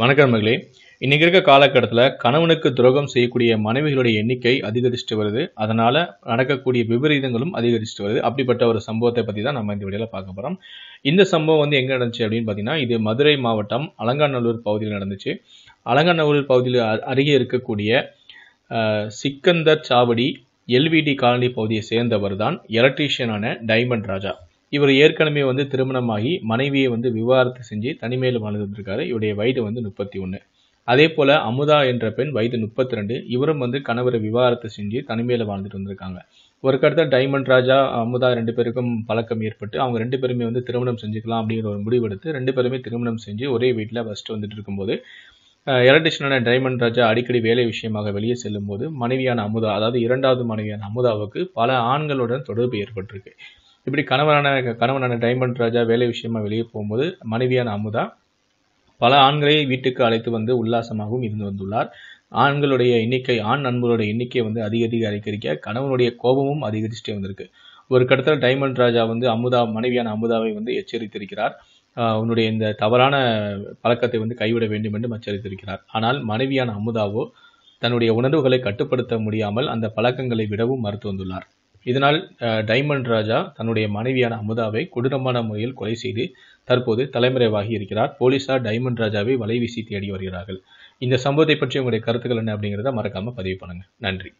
வணக்கம் இன்னைக்கு இன்றைக்கி இருக்க காலகட்டத்தில் கணவனுக்கு துரோகம் செய்யக்கூடிய மனைவிகளுடைய எண்ணிக்கை அதிகரிச்சுட்டு வருது அதனால் நடக்கக்கூடிய விபரீதங்களும் அதிகரிச்சுட்டு வருது அப்படிப்பட்ட ஒரு சம்பவத்தை பற்றி தான் நம்ம இந்த வீடியோவில் பார்க்க போகிறோம் இந்த சம்பவம் வந்து எங்கே நடந்துச்சு அப்படின்னு பார்த்தீங்கன்னா இது மதுரை மாவட்டம் அலங்காநல்லூர் பகுதியில் நடந்துச்சு அலங்காநல்லூர் பகுதியில் அருகே இருக்கக்கூடிய சிக்கந்தர் சாவடி எல்விடி காலனி பகுதியை சேர்ந்தவர் தான் எலக்ட்ரீஷியனான டைமண்ட் ராஜா இவர் ஏற்கனவே வந்து திருமணமாகி மனைவியை வந்து விவாகரத்து செஞ்சு தனிமையில் வாழ்ந்துருக்காரு இவருடைய வயது வந்து முப்பத்தி ஒன்று அதே போல் அமுதா என்ற பெண் வயது முப்பத்தி ரெண்டு இவரும் வந்து கணவரை விவாகரத்து செஞ்சு தனிமையில் வாழ்ந்துட்டு வந்திருக்காங்க ஒரு கடத்த டைமண்ட் ராஜா அமுதா ரெண்டு பேருக்கும் பழக்கம் ஏற்பட்டு அவங்க ரெண்டு பேருமே வந்து திருமணம் செஞ்சுக்கலாம் அப்படிங்கிற ஒரு முடிவெடுத்து ரெண்டு பேருமே திருமணம் செஞ்சு ஒரே வீட்டில் ஃபஸ்ட்டு வந்துட்டு இருக்கும்போது எலக்ட்ரிஷியனான டைமண்ட் ராஜா அடிக்கடி வேலை விஷயமாக வெளியே செல்லும்போது மனைவியான அமுதா அதாவது இரண்டாவது மனைவியான அமுதாவுக்கு பல ஆண்களுடன் தொடர்பு ஏற்பட்டிருக்கு இப்படி கணவனான கணவனான டைமண்ட் ராஜா வேலை விஷயமா வெளியே போகும்போது மனைவியான அமுதா பல ஆண்களை வீட்டுக்கு அழைத்து வந்து உல்லாசமாகவும் இருந்து வந்துள்ளார் ஆண்களுடைய எண்ணிக்கை ஆண் நண்பர்களுடைய எண்ணிக்கை வந்து அதிக அதிக அதிகரிக்க கணவனுடைய கோபமும் அதிகரிச்சுட்டே வந்திருக்கு ஒரு கட்டத்தில் டைமண்ட் ராஜா வந்து அமுதா மனைவியான அமுதாவை வந்து எச்சரித்திருக்கிறார் உன்னுடைய இந்த தவறான பழக்கத்தை வந்து கைவிட வேண்டும் என்று எச்சரித்திருக்கிறார் ஆனால் மனைவியான அமுதாவோ தன்னுடைய உணர்வுகளை கட்டுப்படுத்த முடியாமல் அந்த பழக்கங்களை விடவும் மறுத்து வந்துள்ளார் இதனால் டைமண்ட் ராஜா தன்னுடைய மனைவியான அமுதாவை கொடூரமான முறையில் கொலை செய்து தற்போது தலைமுறைவாகி இருக்கிறார் போலீசார் டைமண்ட் ராஜாவை வலைவீசி தேடி வருகிறார்கள் இந்த சம்பவத்தை பற்றி உங்களுடைய கருத்துக்கள் என்ன அப்படிங்கிறத மறக்காமல் பதிவு பண்ணுங்கள் நன்றி